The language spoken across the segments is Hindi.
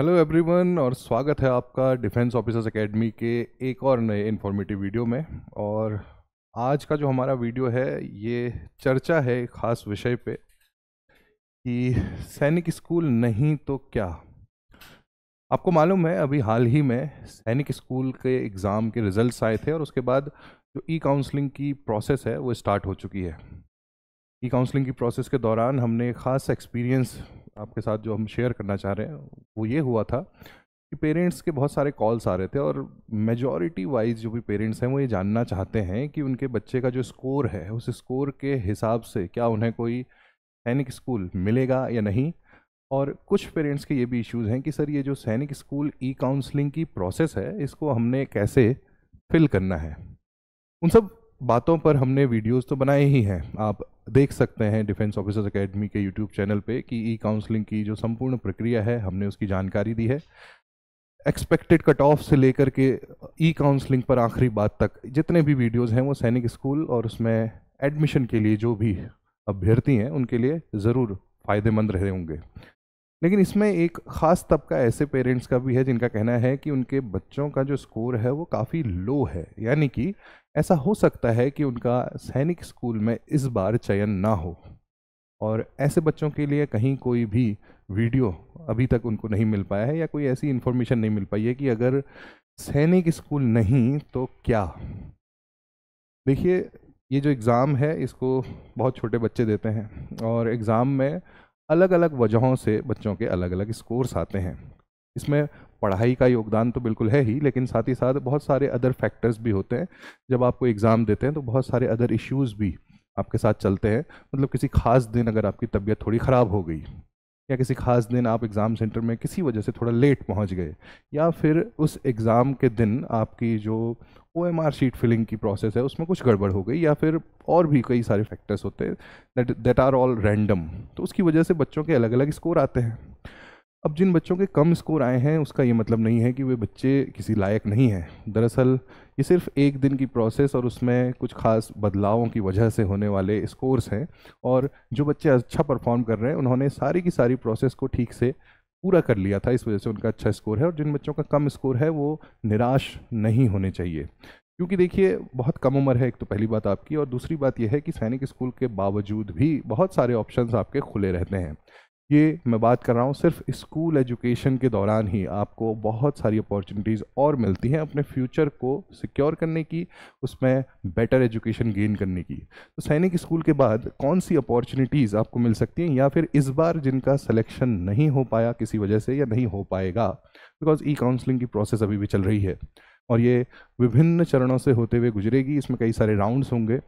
हेलो एवरीवन और स्वागत है आपका डिफेंस ऑफिसर्स एकेडमी के एक और नए इन्फॉर्मेटिव वीडियो में और आज का जो हमारा वीडियो है ये चर्चा है ख़ास विषय पे कि सैनिक स्कूल नहीं तो क्या आपको मालूम है अभी हाल ही में सैनिक स्कूल के एग्ज़ाम के रिजल्ट्स आए थे और उसके बाद जो ई काउंसलिंग की प्रोसेस है वो स्टार्ट हो चुकी है ई काउंसलिंग की प्रोसेस के दौरान हमने ख़ास एक्सपीरियंस आपके साथ जो हम शेयर करना चाह रहे हैं वो ये हुआ था कि पेरेंट्स के बहुत सारे कॉल्स आ रहे थे और मेजॉरिटी वाइज जो भी पेरेंट्स हैं वो ये जानना चाहते हैं कि उनके बच्चे का जो स्कोर है उस स्कोर के हिसाब से क्या उन्हें कोई सैनिक स्कूल मिलेगा या नहीं और कुछ पेरेंट्स के ये भी इश्यूज हैं कि सर ये जो सैनिक स्कूल ई काउंसलिंग की प्रोसेस है इसको हमने कैसे फिल करना है उन सब बातों पर हमने वीडियोस तो बनाए ही हैं आप देख सकते हैं डिफेंस ऑफिसर्स एकेडमी के यूट्यूब चैनल पे कि ई काउंसलिंग की जो संपूर्ण प्रक्रिया है हमने उसकी जानकारी दी है एक्सपेक्टेड कट ऑफ से लेकर के ई काउंसलिंग पर आखिरी बात तक जितने भी वीडियोस हैं वो सैनिक स्कूल और उसमें एडमिशन के लिए जो भी अभ्यर्थी हैं उनके लिए ज़रूर फ़ायदेमंद रहे होंगे लेकिन इसमें एक ख़ास तबका ऐसे पेरेंट्स का भी है जिनका कहना है कि उनके बच्चों का जो स्कोर है वो काफ़ी लो है यानी कि ऐसा हो सकता है कि उनका सैनिक स्कूल में इस बार चयन ना हो और ऐसे बच्चों के लिए कहीं कोई भी वीडियो अभी तक उनको नहीं मिल पाया है या कोई ऐसी इन्फॉर्मेशन नहीं मिल पाई है कि अगर सैनिक स्कूल नहीं तो क्या देखिए ये जो एग्ज़ाम है इसको बहुत छोटे बच्चे देते हैं और एग्ज़ाम में अलग अलग वजहों से बच्चों के अलग अलग स्कोर्स आते हैं इसमें पढ़ाई का योगदान तो बिल्कुल है ही लेकिन साथ ही साथ बहुत सारे अदर फैक्टर्स भी होते हैं जब आपको एग्ज़ाम देते हैं तो बहुत सारे अदर इश्यूज़ भी आपके साथ चलते हैं मतलब किसी खास दिन अगर आपकी तबीयत थोड़ी ख़राब हो गई या किसी खास दिन आप एग्ज़ाम सेंटर में किसी वजह से थोड़ा लेट पहुंच गए या फिर उस एग्ज़ाम के दिन आपकी जो O M R sheet filling की प्रोसेस है उसमें कुछ गड़बड़ हो गई या फिर और भी कई सारे फैक्टर्स होते हैं that that are all random तो उसकी वजह से बच्चों के अलग अलग स्कोर आते हैं अब जिन बच्चों के कम स्कोर आए हैं उसका ये मतलब नहीं है कि वे बच्चे किसी लायक नहीं हैं दरअसल ये सिर्फ एक दिन की प्रोसेस और उसमें कुछ खास बदलावों की वजह से होने वाले स्कोर्स हैं और जो बच्चे अच्छा परफॉर्म कर रहे हैं उन्होंने सारी की सारी प्रोसेस को ठीक से पूरा कर लिया था इस वजह से उनका अच्छा स्कोर है और जिन बच्चों का कम स्कोर है वो निराश नहीं होने चाहिए क्योंकि देखिए बहुत कम उम्र है एक तो पहली बात आपकी और दूसरी बात यह है कि सैनिक स्कूल के बावजूद भी बहुत सारे ऑप्शंस आपके खुले रहते हैं ये मैं बात कर रहा हूँ सिर्फ स्कूल एजुकेशन के दौरान ही आपको बहुत सारी अपॉर्चुनिटीज़ और मिलती हैं अपने फ्यूचर को सिक्योर करने की उसमें बेटर एजुकेशन गेन करने की तो सैनिक स्कूल के बाद कौन सी अपॉर्चुनिटीज़ आपको मिल सकती हैं या फिर इस बार जिनका सलेक्शन नहीं हो पाया किसी वजह से या नहीं हो पाएगा बिकॉज ई काउंसलिंग की प्रोसेस अभी भी चल रही है और ये विभिन्न चरणों से होते हुए गुजरेगी इसमें कई सारे राउंड्स होंगे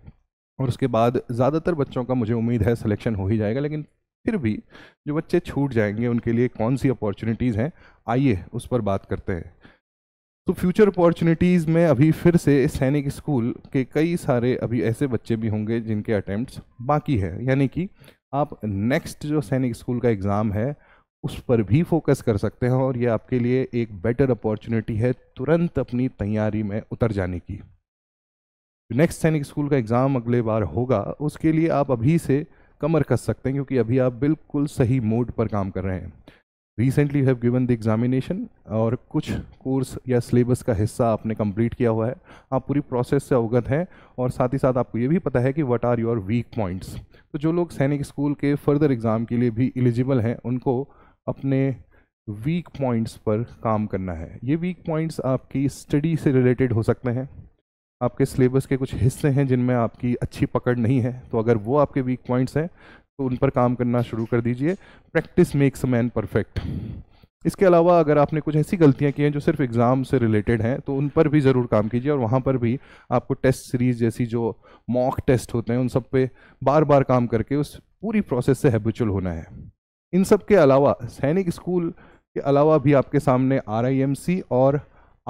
और उसके बाद ज़्यादातर बच्चों का मुझे उम्मीद है सिलेक्शन हो ही जाएगा लेकिन फिर भी जो बच्चे छूट जाएंगे उनके लिए कौन सी अपॉर्चुनिटीज़ हैं आइए उस पर बात करते हैं तो फ्यूचर अपॉर्चुनिटीज़ में अभी फिर से सैनिक स्कूल के कई सारे अभी ऐसे बच्चे भी होंगे जिनके अटैम्प्ट बाकी है यानी कि आप नेक्स्ट जो सैनिक स्कूल का एग्ज़ाम है उस पर भी फोकस कर सकते हैं और ये आपके लिए एक बेटर अपॉर्चुनिटी है तुरंत अपनी तैयारी में उतर जाने की नेक्स्ट सैनिक स्कूल का एग्ज़ाम अगले बार होगा उसके लिए आप अभी से कमर कस सकते हैं क्योंकि अभी आप बिल्कुल सही मोड पर काम कर रहे हैं recently you have given the examination और कुछ कोर्स या सिलेबस का हिस्सा आपने कंप्लीट किया हुआ है आप पूरी प्रोसेस से अवगत हैं और साथ ही साथ आपको ये भी पता है कि what are your weak points तो जो लोग सैनिक स्कूल के फर्दर एग्ज़ाम के लिए भी एलिजिबल हैं उनको अपने वीक पॉइंट्स पर काम करना है ये वीक पॉइंट्स आपकी स्टडी से रिलेटेड हो सकते हैं आपके सिलेबस के कुछ हिस्से हैं जिनमें आपकी अच्छी पकड़ नहीं है तो अगर वो आपके वीक पॉइंट्स हैं तो उन पर काम करना शुरू कर दीजिए practice makes a man perfect इसके अलावा अगर आपने कुछ ऐसी गलतियां की हैं जो सिर्फ एग्ज़ाम से रिलेटेड हैं तो उन पर भी ज़रूर काम कीजिए और वहाँ पर भी आपको टेस्ट सीरीज़ जैसी जो मॉक टेस्ट होते हैं उन सब पे बार बार काम करके उस पूरी प्रोसेस से हैबिचुअल होना है इन सब के अलावा सैनिक स्कूल के अलावा भी आपके सामने आर और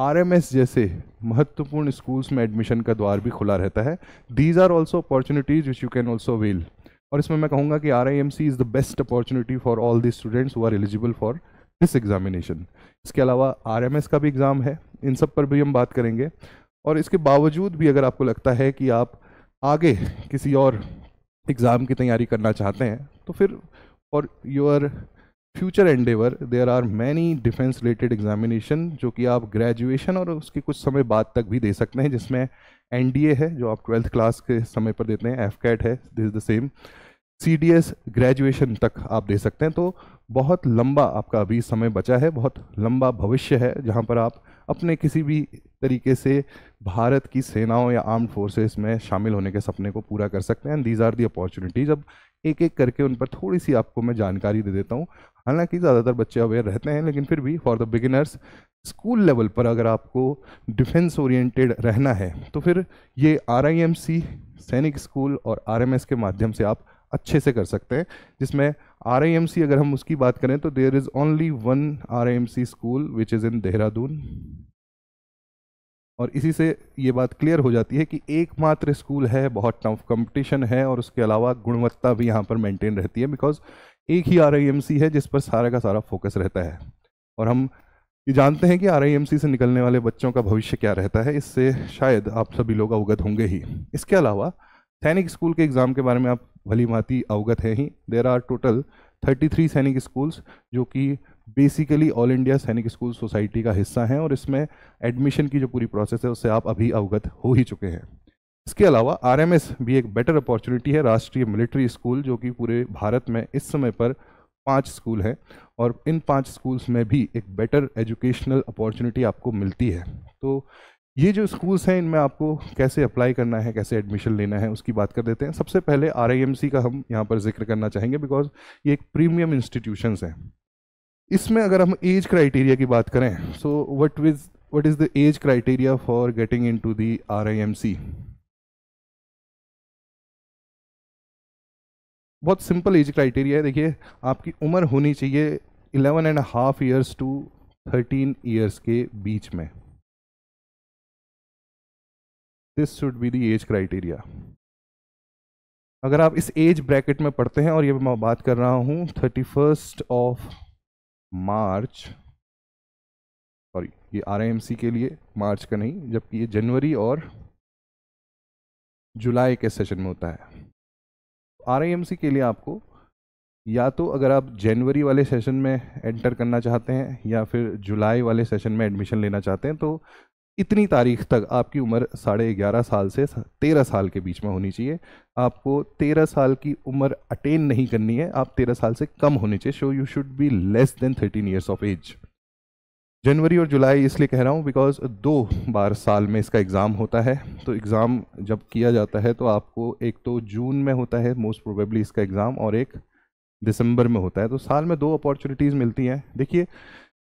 आरएमएस जैसे महत्वपूर्ण स्कूल्स में एडमिशन का द्वार भी खुला रहता है these are also opportunities which you can also well और इसमें मैं कहूँगा कि R is the best opportunity for all the students who are eligible for this examination इसके अलावा आर का भी एग्ज़ाम है इन सब पर भी हम बात करेंगे और इसके बावजूद भी अगर आपको लगता है कि आप आगे किसी और एग्ज़ाम की तैयारी करना चाहते हैं तो फिर और your future endeavour there are many defence related examination जो कि आप ग्रेजुएशन और उसके कुछ समय बाद तक भी दे सकते हैं जिसमें एन है जो आप ट्वेल्थ क्लास के समय पर देते हैं एफ कैट है this is the same C D S graduation तक आप दे सकते हैं तो बहुत लंबा आपका अभी समय बचा है बहुत लंबा भविष्य है जहाँ पर आप अपने किसी भी तरीके से भारत की सेनाओं या आर्म्ड फोर्सेस में शामिल होने के सपने को पूरा कर सकते हैं and these are the opportunities अब एक एक करके उन पर थोड़ी सी आपको मैं जानकारी दे देता हूँ हालांकि ज़्यादातर बच्चे अवेयर रहते हैं लेकिन फिर भी for the beginners school level पर अगर आपको डिफेंस ओरिएंटेड रहना है तो फिर ये आर सैनिक स्कूल और आर के माध्यम से आप अच्छे से कर सकते हैं जिसमें आर अगर हम उसकी बात करें तो there is only one R school which is in Dehradun और इसी से ये बात क्लियर हो जाती है कि एकमात्र स्कूल है बहुत टफ कंपटीशन है और उसके अलावा गुणवत्ता भी यहाँ पर मेंटेन रहती है बिकॉज एक ही आर है जिस पर सारा का सारा फोकस रहता है और हम ये जानते हैं कि आर से निकलने वाले बच्चों का भविष्य क्या रहता है इससे शायद आप सभी लोग अवगत होंगे ही इसके अलावा सैनिक स्कूल के एग्ज़ाम के बारे में आप भली भांति अवगत हैं ही देर आर टोटल 33 सैनिक स्कूल्स जो कि basically all India Sainik school society का हिस्सा हैं और इसमें एडमिशन की जो पूरी प्रोसेस है उससे आप अभी अवगत हो ही चुके हैं इसके अलावा आरएमएस भी एक बेटर अपॉर्चुनिटी है राष्ट्रीय मिलिट्री स्कूल जो कि पूरे भारत में इस समय पर पांच स्कूल हैं और इन पांच स्कूल्स में भी एक बेटर एजुकेशनल अपॉर्चुनिटी आपको मिलती है तो ये जो स्कूल्स हैं इनमें आपको कैसे अप्लाई करना है कैसे एडमिशन लेना है उसकी बात कर देते हैं सबसे पहले आर का हम यहाँ पर जिक्र करना चाहेंगे बिकॉज ये एक प्रीमियम इंस्टीट्यूशन हैं इसमें अगर हम एज क्राइटेरिया की बात करें so what was what is the age criteria for getting in to the I M C बहुत सिंपल एज क्राइटेरिया है देखिए आपकी उम्र होनी चाहिए eleven and half years to thirteen years के बीच में this should be the age criteria अगर आप इस एज ब्रैकेट में पढ़ते हैं और ये मैं बात कर रहा हूँ थर्टी फर्स्ट ऑफ मार्च और ये आर के लिए मार्च का नहीं जबकि ये जनवरी और जुलाई के सेशन में होता है आर के लिए आपको या तो अगर आप जनवरी वाले सेशन में एंटर करना चाहते हैं या फिर जुलाई वाले सेशन में एडमिशन लेना चाहते हैं तो इतनी तारीख तक आपकी उम्र साढ़े ग्यारह साल से तेरह साल के बीच में होनी चाहिए आपको तेरह साल की उम्र अटेन नहीं करनी है आप तेरह साल से कम होनी चाहिए so you should be less than thirteen years of age जनवरी और जुलाई इसलिए कह रहा हूँ बिकॉज दो बार साल में इसका एग्ज़ाम होता है तो एग्ज़ाम जब किया जाता है तो आपको एक तो जून में होता है मोस्ट प्रोबेबली इसका एग्ज़ाम और एक दिसंबर में होता है तो साल में दो अपॉर्चुनिटीज़ मिलती हैं देखिए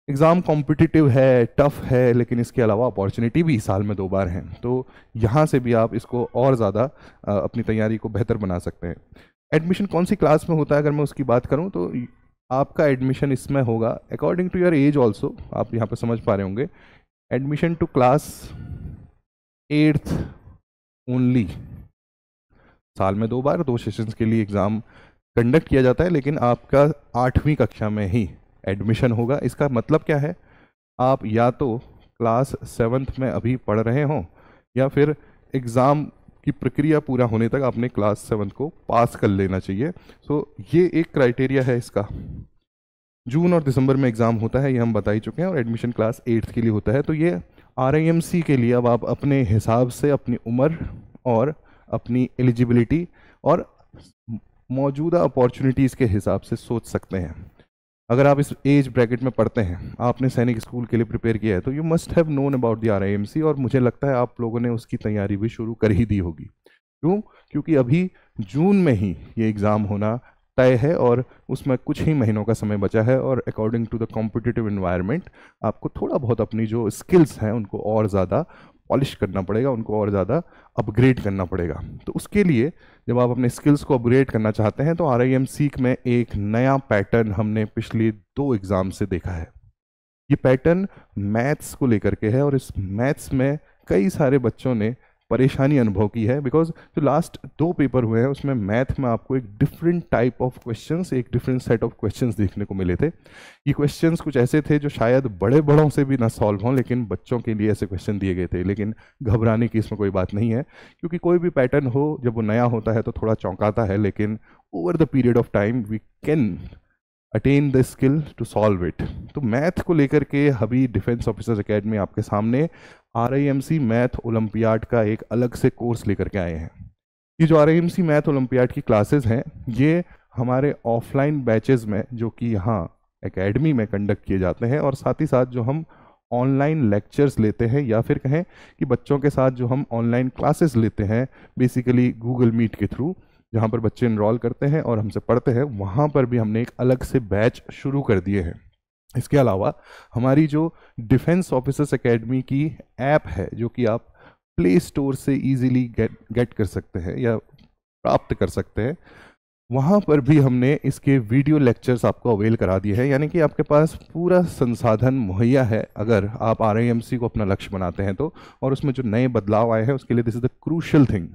एग्ज़ाम कॉम्पिटिटिव है टफ़ है लेकिन इसके अलावा अपॉर्चुनिटी भी साल में दो बार हैं तो यहाँ से भी आप इसको और ज़्यादा अपनी तैयारी को बेहतर बना सकते हैं एडमिशन कौन सी क्लास में होता है अगर मैं उसकी बात करूँ तो आपका एडमिशन इसमें होगा according to your age also आप यहाँ पर समझ पा रहे होंगे admission to class eighth only साल में दो बार दो सेशंस के लिए एग्ज़ाम कंडक्ट किया जाता है लेकिन आपका आठवीं कक्षा में ही एडमिशन होगा इसका मतलब क्या है आप या तो क्लास सेवन्थ में अभी पढ़ रहे हों या फिर एग्ज़ाम की प्रक्रिया पूरा होने तक आपने क्लास सेवन को पास कर लेना चाहिए सो so, ये एक क्राइटेरिया है इसका जून और दिसंबर में एग्ज़ाम होता है ये हम बता ही चुके हैं और एडमिशन क्लास एट्थ के लिए होता है तो ये आर के लिए अब आप अपने हिसाब से अपनी उम्र और अपनी एलिजिबिलिटी और मौजूदा अपॉर्चुनिटीज़ के हिसाब से सोच सकते हैं अगर आप इस एज ब्रैकेट में पढ़ते हैं आपने सैनिक स्कूल के लिए प्रिपेयर किया है तो you must have known about the R और मुझे लगता है आप लोगों ने उसकी तैयारी भी शुरू कर ही दी होगी क्यों क्योंकि अभी जून में ही ये एग्ज़ाम होना तय है और उसमें कुछ ही महीनों का समय बचा है और according to the competitive environment आपको थोड़ा बहुत अपनी जो स्किल्स हैं उनको और ज़्यादा पॉलिश करना पड़ेगा उनको और ज़्यादा अपग्रेड करना पड़ेगा तो उसके लिए जब आप अपने स्किल्स को अपग्रेड करना चाहते हैं तो आर आई एम सीख में एक नया पैटर्न हमने पिछले दो एग्ज़ाम से देखा है ये पैटर्न मैथ्स को लेकर के है और इस मैथ्स में कई सारे बच्चों ने परेशानी अनुभव की है बिकॉज जो लास्ट दो पेपर हुए हैं उसमें मैथ में आपको एक डिफरेंट टाइप ऑफ क्वेश्चन एक डिफरेंट सेट ऑफ क्वेश्चन देखने को मिले थे ये क्वेश्चन कुछ ऐसे थे जो शायद बड़े बड़ों से भी ना सॉल्व हों लेकिन बच्चों के लिए ऐसे क्वेश्चन दिए गए थे लेकिन घबराने की इसमें कोई बात नहीं है क्योंकि कोई भी पैटर्न हो जब वो नया होता है तो थोड़ा चौंकाता है लेकिन over the period of time we can attain the skill to solve it तो मैथ को लेकर के अभी डिफेंस ऑफिसर्स अकेडमी आपके सामने R I M C math olympiad का एक अलग से कोर्स लेकर के आए हैं ये जो R I M C math olympiad की क्लासेज हैं ये हमारे ऑफलाइन बैचेस में जो कि यहाँ एकेडमी में कंडक्ट किए जाते हैं और साथ ही साथ जो हम ऑनलाइन लेक्चर्स लेते हैं या फिर कहें कि बच्चों के साथ जो हम ऑनलाइन क्लासेस लेते हैं बेसिकली गूगल मीट के थ्रू जहाँ पर बच्चे इनरोल करते हैं और हमसे पढ़ते हैं वहाँ पर भी हमने एक अलग से बैच शुरू कर दिए हैं इसके अलावा हमारी जो डिफेंस ऑफिसर्स एकेडमी की ऐप है जो कि आप प्ले स्टोर से इजीली गेट गेट कर सकते हैं या प्राप्त कर सकते हैं वहाँ पर भी हमने इसके वीडियो लेक्चर्स आपको अवेल करा दिए हैं यानी कि आपके पास पूरा संसाधन मुहैया है अगर आप आर को अपना लक्ष्य बनाते हैं तो और उसमें जो नए बदलाव आए हैं उसके लिए this is the crucial thing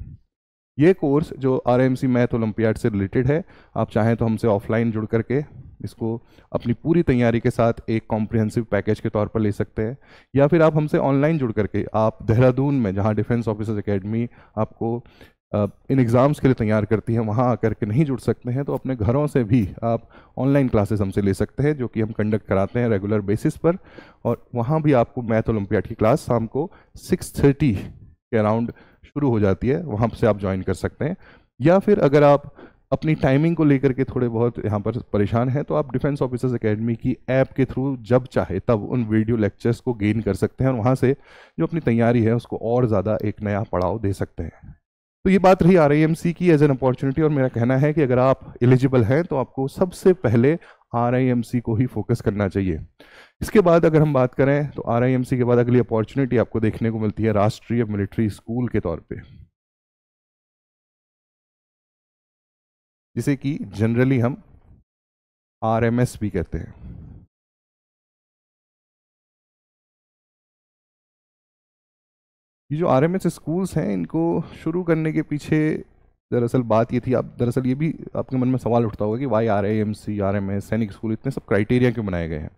ये कोर्स जो आर मैथ ओलंपियाड से रिलेटेड है आप चाहें तो हमसे ऑफलाइन जुड़ करके इसको अपनी पूरी तैयारी के साथ एक कॉम्प्रिहेंसिव पैकेज के तौर पर ले सकते हैं या फिर आप हमसे ऑनलाइन जुड़ करके आप देहरादून में जहाँ डिफेंस ऑफिसर्स एकेडमी आपको इन एग्ज़ाम्स के लिए तैयार करती है वहाँ आकर के नहीं जुड़ सकते हैं तो अपने घरों से भी आप ऑनलाइन क्लासेस हमसे ले सकते हैं जो कि हम कंडक्ट कराते हैं रेगुलर बेसिस पर और वहाँ भी आपको मैथ ओलम्पियाड की क्लास शाम को सिक्स थर्टी के अराउंड शुरू हो जाती है वहाँ से आप ज्वाइन कर सकते हैं या फिर अगर आप अपनी टाइमिंग को लेकर के थोड़े बहुत यहाँ पर परेशान हैं तो आप डिफेंस ऑफिसर्स एकेडमी की ऐप के थ्रू जब चाहे तब उन वीडियो लेक्चर्स को गेन कर सकते हैं और वहाँ से जो अपनी तैयारी है उसको और ज़्यादा एक नया पड़ाव दे सकते हैं तो ये बात रही आर की एज एन अपॉर्चुनिटी और मेरा कहना है कि अगर आप एलिजिबल हैं तो आपको सबसे पहले आर को ही फोकस करना चाहिए इसके बाद अगर हम बात करें तो आर के बाद अगली अपॉर्चुनिटी आपको देखने को मिलती है राष्ट्रीय मिलिट्री स्कूल के तौर पर जिसे कि जनरली हम आर एम एस भी कहते हैं ये जो आर एम एस स्कूल्स हैं इनको शुरू करने के पीछे दरअसल बात ये थी आप दरअसल ये भी आपके मन में सवाल उठता होगा कि why R I M C R M S Sainik school इतने सब क्राइटेरिया क्यों बनाए गए हैं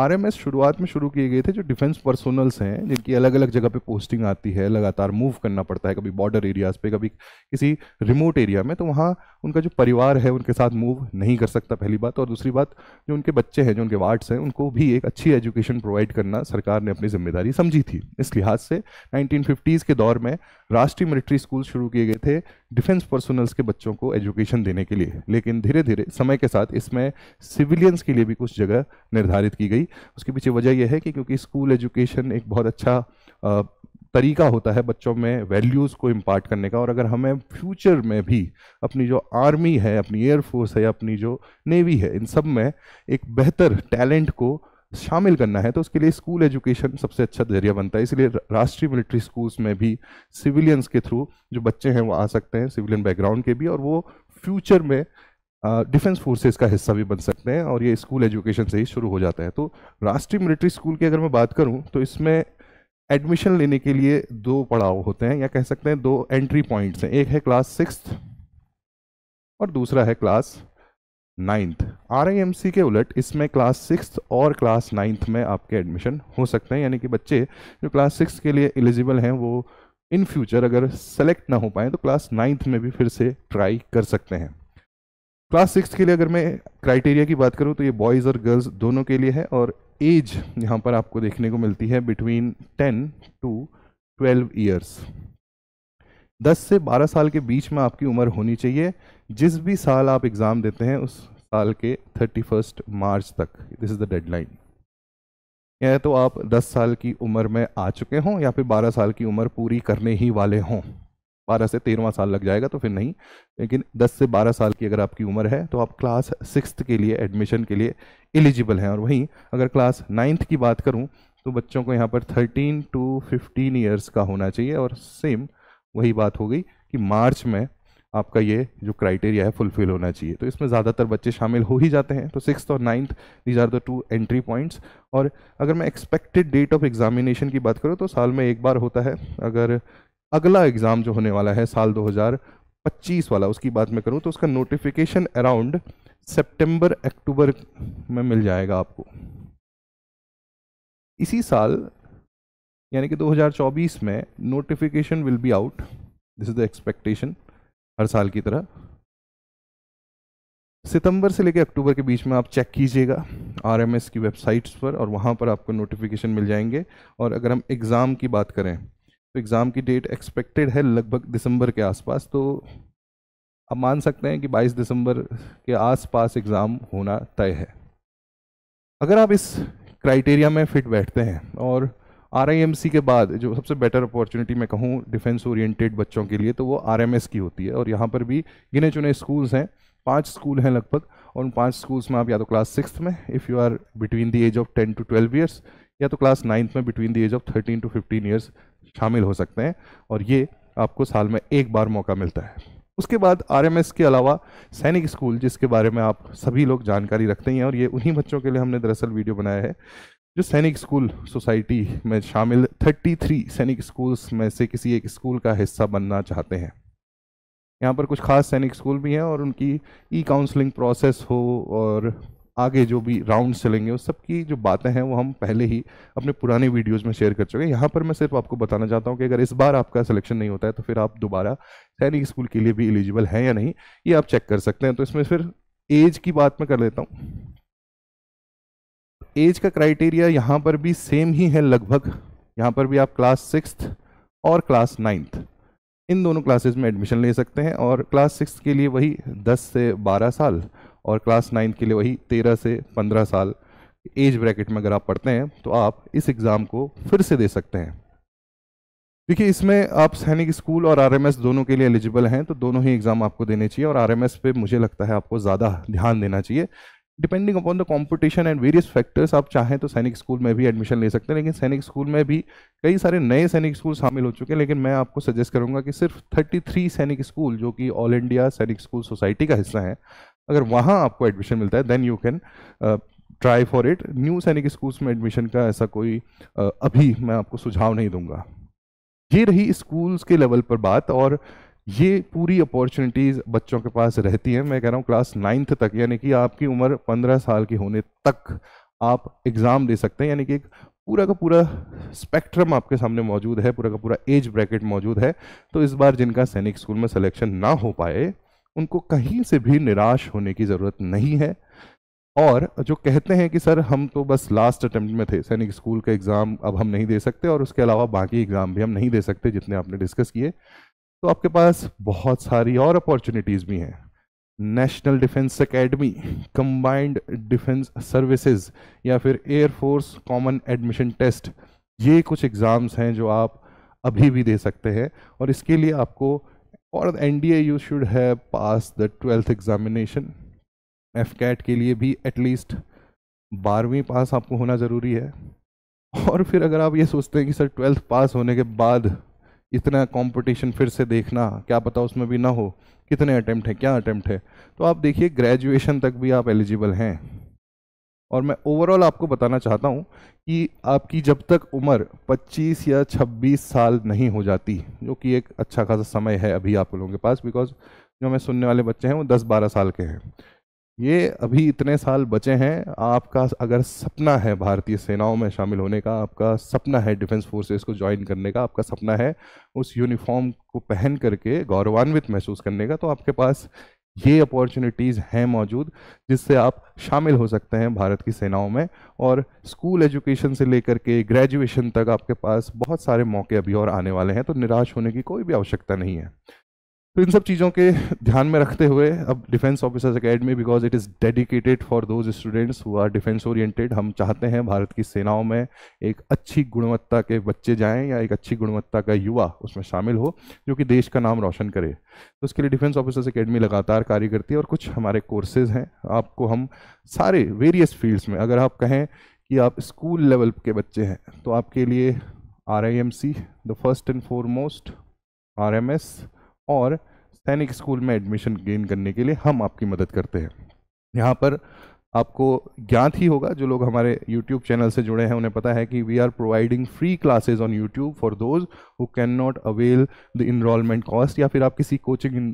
आरएमएस शुरुआत में शुरू किए गए थे जो डिफेंस पर्सोनल्स हैं जिनकी अलग अलग जगह पे पोस्टिंग आती है लगातार मूव करना पड़ता है कभी बॉर्डर एरियाज पे कभी किसी रिमोट एरिया में तो वहाँ उनका जो परिवार है उनके साथ मूव नहीं कर सकता पहली बात और दूसरी बात जो उनके बच्चे हैं जो उनके वार्ड्स हैं उनको भी एक अच्छी एजुकेशन प्रोवाइड करना सरकार ने अपनी जिम्मेदारी समझी थी इस लिहाज से नाइनटीन के दौर में राष्ट्रीय मिलिट्री स्कूल शुरू किए गए थे डिफेंस पर्सोनल्स के बच्चों को एजुकेशन देने के लिए लेकिन धीरे धीरे समय के साथ इसमें सिविलियंस के लिए भी कुछ जगह निर्धारित की गई गई उसके पीछे वजह यह है कि क्योंकि स्कूल एजुकेशन एक बहुत अच्छा तरीका होता है बच्चों में वैल्यूज़ को इम्पार्ट करने का और अगर हमें फ्यूचर में भी अपनी जो आर्मी है अपनी एयरफोर्स है अपनी जो नेवी है इन सब में एक बेहतर टैलेंट को शामिल करना है तो उसके लिए स्कूल एजुकेशन सबसे अच्छा जरिया बनता है इसलिए राष्ट्रीय मिलिट्री स्कूल्स में भी सिविलियंस के थ्रू जो बच्चे हैं वो आ सकते हैं सिविलियन बैकग्राउंड के भी और वो फ्यूचर में डिफेंस फोर्सेस का हिस्सा भी बन सकते हैं और ये स्कूल एजुकेशन से ही शुरू हो जाता है तो राष्ट्रीय मिलिट्री स्कूल की अगर मैं बात करूँ तो इसमें एडमिशन लेने के लिए दो पड़ाव होते हैं या कह सकते हैं दो एंट्री पॉइंट्स हैं एक है क्लास सिक्स और दूसरा है क्लास नाइन्थ आर के उलट इसमें क्लास सिक्स और क्लास नाइन्थ में आपके एडमिशन हो सकते हैं यानी कि बच्चे जो क्लास सिक्स के लिए एलिजिबल हैं वो इन फ्यूचर अगर सेलेक्ट ना हो पाए तो क्लास नाइन्थ में भी फिर से ट्राई कर सकते हैं क्लास सिक्स के लिए अगर मैं क्राइटेरिया की बात करूँ तो ये बॉयज़ और गर्ल्स दोनों के लिए है और एज यहाँ पर आपको देखने को मिलती है between ten to twelve years दस से बारह साल के बीच में आपकी उम्र होनी चाहिए जिस भी साल आप एग्ज़ाम देते हैं उस साल के थर्टी फर्स्ट मार्च तक दिस इज़ द डेडलाइन या तो आप दस साल की उम्र में आ चुके हों या फिर बारह साल की उम्र पूरी करने ही वाले हों बारह से तेरहवा साल लग जाएगा तो फिर नहीं लेकिन दस से बारह साल की अगर आपकी उम्र है तो आप क्लास सिक्स के लिए एडमिशन के लिए एलिजिबल हैं और वहीं अगर क्लास नाइन्थ की बात करूँ तो बच्चों को यहाँ पर थर्टीन टू फिफ्टीन ईयर्स का होना चाहिए और सेम वही बात हो गई कि मार्च में आपका ये जो क्राइटेरिया है फुलफिल होना चाहिए तो इसमें ज़्यादातर बच्चे शामिल हो ही जाते हैं तो सिक्स और ninth these are the two entry points और अगर मैं एक्सपेक्टेड डेट ऑफ एग्जामिनेशन की बात करूँ तो साल में एक बार होता है अगर अगला एग्ज़ाम जो होने वाला है साल 2025 वाला उसकी बात मैं करूँ तो उसका नोटिफिकेशन अराउंड सितंबर अक्टूबर में मिल जाएगा आपको इसी साल यानी कि 2024 में notification will be out this is the expectation हर साल की तरह सितंबर से लेकर अक्टूबर के बीच में आप चेक कीजिएगा आरएमएस की वेबसाइट्स पर और वहाँ पर आपको नोटिफिकेशन मिल जाएंगे और अगर हम एग्ज़ाम की बात करें तो एग्ज़ाम की डेट एक्सपेक्टेड है लगभग दिसंबर के आसपास तो आप मान सकते हैं कि 22 दिसंबर के आसपास एग्ज़ाम होना तय है अगर आप इस क्राइटेरिया में फिट बैठते हैं और आर के बाद जो सबसे बेटर अपॉर्चुनिटी मैं कहूँ डिफेंस ओरिएंटेड बच्चों के लिए तो वो आर की होती है और यहाँ पर भी गिने चुने स्कूल्स हैं पांच स्कूल हैं लगभग और उन पांच स्कूल्स में आप या तो क्लास सिक्स में if you are between the age of ten to twelve years या तो क्लास नाइन्थ में between the age of thirteen to fifteen years शामिल हो सकते हैं और ये आपको साल में एक बार मौका मिलता है उसके बाद आरएमएस के अलावा सैनिक स्कूल जिसके बारे में आप सभी लोग जानकारी रखते हैं और ये उन्हीं बच्चों के लिए हमने दरअसल वीडियो बनाया है जो सैनिक स्कूल सोसाइटी में शामिल 33 सैनिक स्कूल्स में से किसी एक स्कूल का हिस्सा बनना चाहते हैं यहाँ पर कुछ खास सैनिक स्कूल भी हैं और उनकी ई काउंसलिंग प्रोसेस हो और आगे जो भी राउंड चलेंगे उस सब की जो बातें हैं वो हम पहले ही अपने पुराने वीडियोज़ में शेयर कर चुके हैं यहाँ पर मैं सिर्फ आपको बताना चाहता हूँ कि अगर इस बार आपका सिलेक्शन नहीं होता है तो फिर आप दोबारा सैनिक स्कूल के लिए भी एलिजिबल हैं या नहीं ये आप चेक कर सकते हैं तो इसमें फिर एज की बात मैं कर लेता हूँ एज का क्राइटेरिया यहाँ पर भी सेम ही है लगभग यहाँ पर भी आप क्लास सिक्स और क्लास नाइन्थ इन दोनों क्लासेस में एडमिशन ले सकते हैं और क्लास सिक्स के लिए वही दस से बारह साल और क्लास नाइन्थ के लिए वही तेरह से पंद्रह साल एज ब्रैकेट में अगर आप पढ़ते हैं तो आप इस एग्ज़ाम को फिर से दे सकते हैं देखिए इसमें आप सैनिक स्कूल और आरएमएस दोनों के लिए एलिजिबल हैं तो दोनों ही एग्ज़ाम आपको देने चाहिए और आरएमएस पे मुझे लगता है आपको ज़्यादा ध्यान देना चाहिए depending upon the competition and various factors आप चाहें तो सैनिक स्कूल में भी एडमिशन ले सकते हैं लेकिन सैनिक स्कूल में भी कई सारे नए सैनिक स्कूल शामिल हो चुके हैं लेकिन मैं आपको सजेस्ट करूंगा कि सिर्फ 33 सैनिक स्कूल जो कि all India Sainik school society का हिस्सा है अगर वहाँ आपको एडमिशन मिलता है then you can try for it new Sainik schools में एडमिशन का ऐसा कोई uh, अभी मैं आपको सुझाव नहीं दूंगा ये रही स्कूल्स के लेवल पर बात और ये पूरी अपॉर्चुनिटीज़ बच्चों के पास रहती हैं मैं कह रहा हूँ क्लास नाइन्थ तक यानी कि आपकी उम्र पंद्रह साल की होने तक आप एग्ज़ाम दे सकते हैं यानी कि एक पूरा का पूरा स्पेक्ट्रम आपके सामने मौजूद है पूरा का पूरा एज ब्रैकेट मौजूद है तो इस बार जिनका सैनिक स्कूल में सिलेक्शन ना हो पाए उनको कहीं से भी निराश होने की ज़रूरत नहीं है और जो कहते हैं कि सर हम तो बस लास्ट अटेम्प्ट में थे सैनिक स्कूल का एग्ज़ाम अब हम नहीं दे सकते और उसके अलावा बाकी एग्ज़ाम भी हम नहीं दे सकते जितने आपने डिस्कस किए तो आपके पास बहुत सारी और अपॉर्चुनिटीज़ भी हैं national defence academy combined defence services या फिर एयरफोर्स कॉमन एडमिशन टेस्ट ये कुछ एग्ज़ाम्स हैं जो आप अभी भी दे सकते हैं और इसके लिए आपको और NDA you should have pass the twelfth examination F CAT के लिए भी एटलीस्ट बारहवीं पास आपको होना ज़रूरी है और फिर अगर आप ये सोचते हैं कि सर ट्वेल्थ पास होने के बाद इतना कंपटीशन फिर से देखना क्या पता उसमें भी ना हो कितने अटैम्प्ट हैं क्या अटैम्प्ट है तो आप देखिए ग्रेजुएशन तक भी आप एलिजिबल हैं और मैं ओवरऑल आपको बताना चाहता हूँ कि आपकी जब तक उम्र 25 या 26 साल नहीं हो जाती जो कि एक अच्छा खासा समय है अभी आप लोगों के पास बिकॉज जो हमें सुनने वाले बच्चे हैं वो 10-12 साल के हैं ये अभी इतने साल बचे हैं आपका अगर सपना है भारतीय सेनाओं में शामिल होने का आपका सपना है डिफेंस फोर्सेस को ज्वाइन करने का आपका सपना है उस यूनिफॉर्म को पहन करके गौरवान्वित महसूस करने का तो आपके पास ये अपॉर्चुनिटीज़ हैं मौजूद जिससे आप शामिल हो सकते हैं भारत की सेनाओं में और स्कूल एजुकेशन से लेकर के ग्रेजुएशन तक आपके पास बहुत सारे मौके अभी और आने वाले हैं तो निराश होने की कोई भी आवश्यकता नहीं है तो इन सब चीज़ों के ध्यान में रखते हुए अब defence officers academy because it is dedicated for those students who are defence oriented हम चाहते हैं भारत की सेनाओं में एक अच्छी गुणवत्ता के बच्चे जाएं या एक अच्छी गुणवत्ता का युवा उसमें शामिल हो जो कि देश का नाम रोशन करे तो उसके लिए डिफेंस ऑफिसर्स अकेडमी लगातार कार्य करती है और कुछ हमारे कोर्सेज हैं आपको हम सारे वेरियस फील्ड्स में अगर आप कहें कि आप स्कूल लेवल के बच्चे हैं तो आपके लिए R I M C the first and foremost R M S और सैनिक स्कूल में एडमिशन गेन करने के लिए हम आपकी मदद करते हैं यहाँ पर आपको ज्ञात ही होगा जो लोग हमारे YouTube चैनल से जुड़े हैं उन्हें पता है कि we are providing free classes on YouTube for those who can not avail the enrolment cost या फिर आप किसी कोचिंग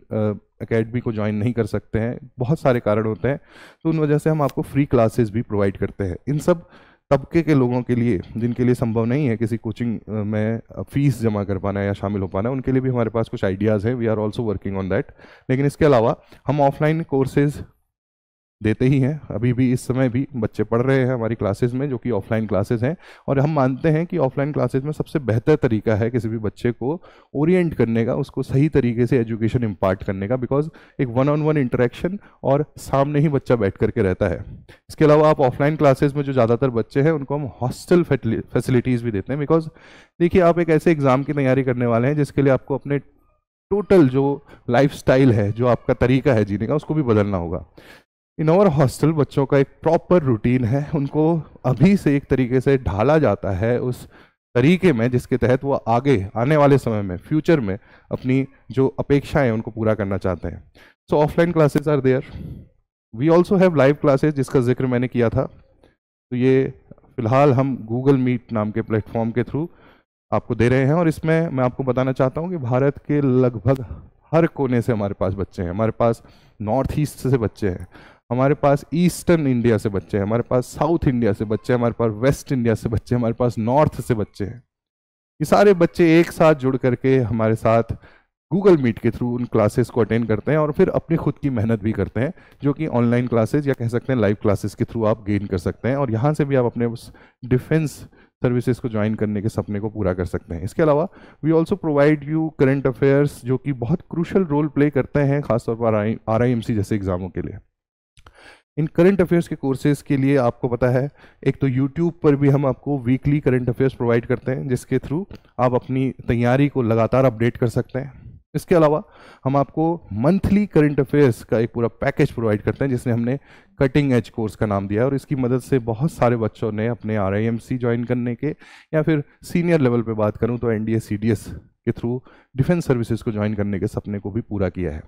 अकेडमी को ज्वाइन नहीं कर सकते हैं बहुत सारे कारण होते हैं तो उन वजह से हम आपको फ्री क्लासेज भी प्रोवाइड करते हैं इन सब तबके के लोगों के लिए जिनके लिए संभव नहीं है किसी कोचिंग में फीस जमा कर पाना या शामिल हो पाना उनके लिए भी हमारे पास कुछ आइडियाज़ हैं we are also working on that लेकिन इसके अलावा हम ऑफलाइन कोर्सेज देते ही हैं अभी भी इस समय भी बच्चे पढ़ रहे हैं हमारी क्लासेस में जो कि ऑफलाइन क्लासेस हैं और हम मानते हैं कि ऑफलाइन क्लासेस में सबसे बेहतर तरीका है किसी भी बच्चे को ओरिएंट करने का उसको सही तरीके से एजुकेशन इम्पार्ट करने का बिकॉज एक वन ऑन वन इंटरेक्शन और सामने ही बच्चा बैठ करके रहता है इसके अलावा आप ऑफलाइन क्लासेज में जो ज़्यादातर बच्चे हैं उनको हम हॉस्टल फैसिलिटीज़ भी देते हैं बिकॉज देखिए आप एक ऐसे एग्ज़ाम की तैयारी करने वाले हैं जिसके लिए आपको अपने टोटल जो लाइफ स्टाइल है जो आपका तरीका है जीने का उसको भी बदलना होगा इन और हॉस्टल बच्चों का एक प्रॉपर रूटीन है उनको अभी से एक तरीके से ढाला जाता है उस तरीके में जिसके तहत वो आगे आने वाले समय में फ्यूचर में अपनी जो अपेक्षाएं उनको पूरा करना चाहते हैं so offline classes are there we also have live classes जिसका जिक्र मैंने किया था तो ये फिलहाल हम गूगल मीट नाम के प्लेटफॉर्म के थ्रू आपको दे रहे हैं और इसमें मैं आपको बताना चाहता हूँ कि भारत के लगभग हर कोने से हमारे पास बच्चे हैं हमारे पास नॉर्थ ईस्ट से बच्चे हैं हमारे पास ईस्टर्न इंडिया से बच्चे हैं हमारे पास साउथ इंडिया से बच्चे हैं हमारे पास वेस्ट इंडिया से बच्चे हैं हमारे पास नॉर्थ से बच्चे हैं ये सारे बच्चे एक साथ जुड़ करके हमारे साथ गूगल मीट के थ्रू उन क्लासेस को अटेंड करते हैं और फिर अपनी खुद की मेहनत भी करते हैं जो कि ऑनलाइन क्लासेस या कह सकते हैं लाइव क्लासेस के थ्रू आप गेन कर सकते हैं और यहाँ से भी आप अपने उस डिफेंस सर्विसेज को ज्वाइन करने के सपने को पूरा कर सकते हैं इसके अलावा we also provide you current affairs जो कि बहुत क्रूशल रोल प्ले करते हैं खासतौर पर आर आई एम सी जैसे एग्जामों के लिए इन करंट अफेयर्स के कोर्सेज के लिए आपको पता है एक तो यूट्यूब पर भी हम आपको वीकली करंट अफेयर्स प्रोवाइड करते हैं जिसके थ्रू आप अपनी तैयारी को लगातार अपडेट कर सकते हैं इसके अलावा हम आपको मंथली करंट अफेयर्स का एक पूरा पैकेज प्रोवाइड करते हैं जिसने हमने कटिंग एज कोर्स का नाम दिया है और इसकी मदद से बहुत सारे बच्चों ने अपने आर ज्वाइन करने के या फिर सीनियर लेवल पे बात करूं तो एन डी के थ्रू डिफेंस सर्विसेज को ज्वाइन करने के सपने को भी पूरा किया है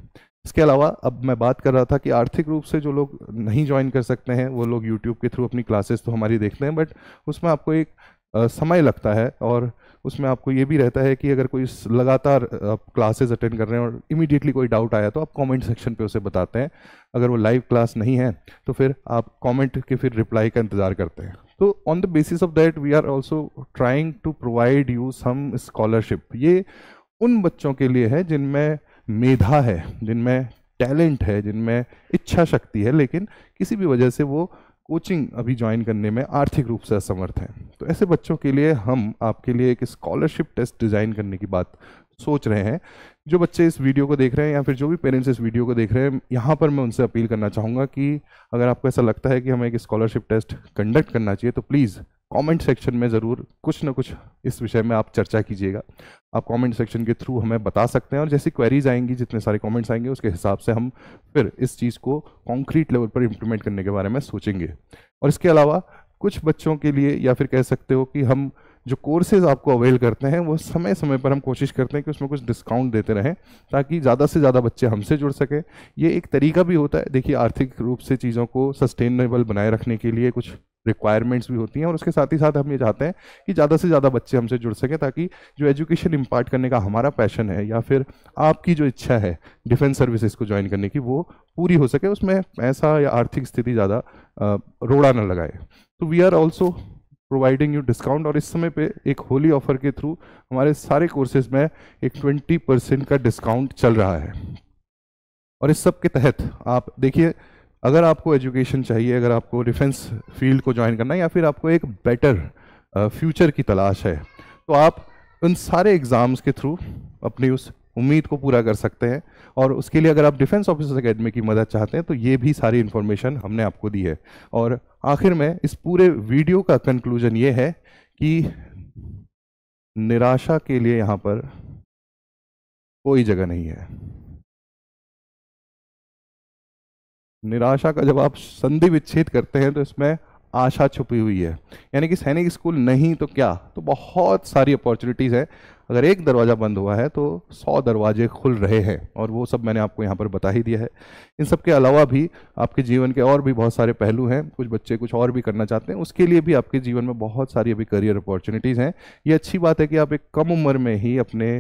इसके अलावा अब मैं बात कर रहा था कि आर्थिक रूप से जो लोग नहीं ज्वाइन कर सकते हैं वो लोग यूट्यूब के थ्रू अपनी क्लासेस तो हमारी देखते हैं बट उसमें आपको एक आ, समय लगता है और उसमें आपको ये भी रहता है कि अगर कोई लगातार आप क्लासेस अटेंड कर रहे हैं और इमीडिएटली कोई डाउट आया तो आप कमेंट सेक्शन पे उसे बताते हैं अगर वो लाइव क्लास नहीं है तो फिर आप कमेंट के फिर रिप्लाई का इंतज़ार करते हैं तो on the basis of that we are also trying to provide you some scholarship ये उन बच्चों के लिए है जिनमें मेधा है जिनमें टैलेंट है जिनमें इच्छा शक्ति है लेकिन किसी भी वजह से वो कोचिंग अभी ज्वाइन करने में आर्थिक रूप से असमर्थ हैं तो ऐसे बच्चों के लिए हम आपके लिए एक स्कॉलरशिप टेस्ट डिज़ाइन करने की बात सोच रहे हैं जो बच्चे इस वीडियो को देख रहे हैं या फिर जो भी पेरेंट्स इस वीडियो को देख रहे हैं यहाँ पर मैं उनसे अपील करना चाहूँगा कि अगर आपको ऐसा लगता है कि हमें एक स्कॉलरशिप टेस्ट कंडक्ट करना चाहिए तो प्लीज़ कमेंट सेक्शन में ज़रूर कुछ ना कुछ इस विषय में आप चर्चा कीजिएगा आप कमेंट सेक्शन के थ्रू हमें बता सकते हैं और जैसी क्वेरीज आएंगी जितने सारे कमेंट्स आएंगे उसके हिसाब से हम फिर इस चीज़ को कॉन्क्रीट लेवल पर इम्प्लीमेंट करने के बारे में सोचेंगे और इसके अलावा कुछ बच्चों के लिए या फिर कह सकते हो कि हम जो कोर्सेज आपको अवेल करते हैं वो समय समय पर हम कोशिश करते हैं कि उसमें कुछ डिस्काउंट देते रहें ताकि ज़्यादा से ज़्यादा बच्चे हमसे जुड़ सकें ये एक तरीका भी होता है देखिए आर्थिक रूप से चीज़ों को सस्टेनेबल बनाए रखने के लिए कुछ रिक्वायरमेंट्स भी होती हैं और उसके साथ ही साथ हम ये चाहते हैं कि ज़्यादा से ज़्यादा बच्चे हमसे जुड़ सकें ताकि जो एजुकेशन इम्पार्ट करने का हमारा पैशन है या फिर आपकी जो इच्छा है डिफेंस सर्विसेज को ज्वाइन करने की वो पूरी हो सके उसमें पैसा या आर्थिक स्थिति ज़्यादा रोड़ा ना लगाए तो we are also providing you discount और इस समय पे एक होली ऑफर के थ्रू हमारे सारे कोर्सेज में एक 20 परसेंट का डिस्काउंट चल रहा है और इस सब के तहत आप देखिए अगर आपको एजुकेशन चाहिए अगर आपको डिफेंस फील्ड को ज्वाइन करना है या फिर आपको एक बेटर फ्यूचर की तलाश है तो आप उन सारे एग्ज़ाम्स के थ्रू अपनी उस उम्मीद को पूरा कर सकते हैं और उसके लिए अगर आप डिफेंस ऑफिसर्स अकेडमी की मदद चाहते हैं तो ये भी सारी इन्फॉर्मेशन हमने आपको दी है और आखिर में इस पूरे वीडियो का कंक्लूजन ये है कि निराशा के लिए यहाँ पर कोई जगह नहीं है निराशा का जब आप संधि विच्छेद करते हैं तो इसमें आशा छुपी हुई है यानी कि सैनिक स्कूल नहीं तो क्या तो बहुत सारी अपॉर्चुनिटीज़ हैं अगर एक दरवाज़ा बंद हुआ है तो सौ दरवाजे खुल रहे हैं और वो सब मैंने आपको यहाँ पर बता ही दिया है इन सब के अलावा भी आपके जीवन के और भी बहुत सारे पहलू हैं कुछ बच्चे कुछ और भी करना चाहते हैं उसके लिए भी आपके जीवन में बहुत सारी अभी करियर अपॉर्चुनिटीज़ हैं ये अच्छी बात है कि आप एक कम उम्र में ही अपने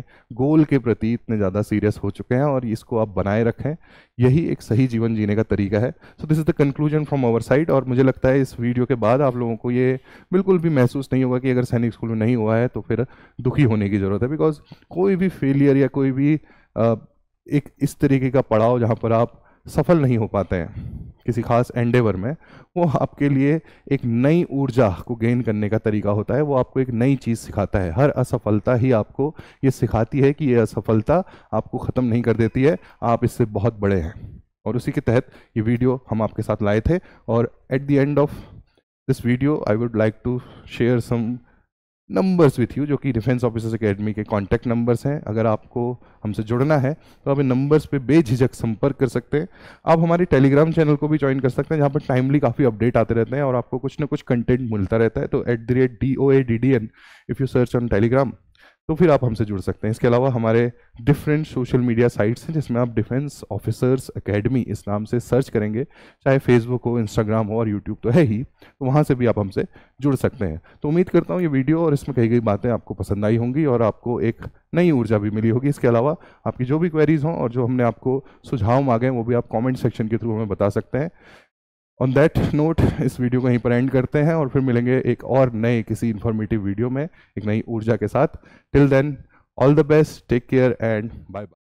गोल के प्रति इतने ज़्यादा सीरियस हो चुके हैं और इसको आप बनाए रखें यही एक सही जीवन जीने का तरीका है so this is the conclusion from our side और मुझे लगता है इस वीडियो के बाद आप लोगों को ये बिल्कुल भी महसूस नहीं होगा कि अगर सैनिक स्कूल में नहीं हुआ है तो फिर दुखी होने की ज़रूरत है बिकॉज कोई भी फेलियर या कोई भी एक इस तरीके का पड़ाव जहाँ पर आप सफल नहीं हो पाते हैं किसी खास एंडेवर में वो आपके लिए एक नई ऊर्जा को गेन करने का तरीका होता है वो आपको एक नई चीज़ सिखाता है हर असफलता ही आपको ये सिखाती है कि ये असफलता आपको ख़त्म नहीं कर देती है आप इससे बहुत बड़े हैं और उसी के तहत ये वीडियो हम आपके साथ लाए थे और at the end of this video I would like to share some numbers with you जो कि डिफेंस ऑफिसर्स अकेडमी के कॉन्टैक्ट नंबर्स हैं अगर आपको हमसे जुड़ना है तो आप इन नंबर्स पे बेझिझक संपर्क कर सकते हैं आप हमारे टेलीग्राम चैनल को भी ज्वाइन कर सकते हैं जहाँ पर टाइमली काफ़ी अपडेट आते रहते हैं और आपको कुछ ना कुछ कंटेंट मिलता रहता है तो at the rate D O A D D N if you search on Telegram तो फिर आप हमसे जुड़ सकते हैं इसके अलावा हमारे डिफरेंट सोशल मीडिया साइट्स हैं जिसमें आप डिफेंस ऑफिसर्स एकेडमी इस नाम से सर्च करेंगे चाहे फेसबुक हो इंस्टाग्राम हो और यूट्यूब तो है ही तो वहाँ से भी आप हमसे जुड़ सकते हैं तो उम्मीद करता हूँ ये वीडियो और इसमें कही गई बातें आपको पसंद आई होंगी और आपको एक नई ऊर्जा भी मिली होगी इसके अलावा आपकी जो भी क्वेरीज हों और जो हमने आपको सुझाव मांगे हैं वो भी आप कॉमेंट सेक्शन के थ्रू हमें बता सकते हैं ऑन दैट नोट इस वीडियो को यहीं पर एंड करते हैं और फिर मिलेंगे एक और नए किसी इन्फॉर्मेटिव वीडियो में एक नई ऊर्जा के साथ till then all the best take care and bye bye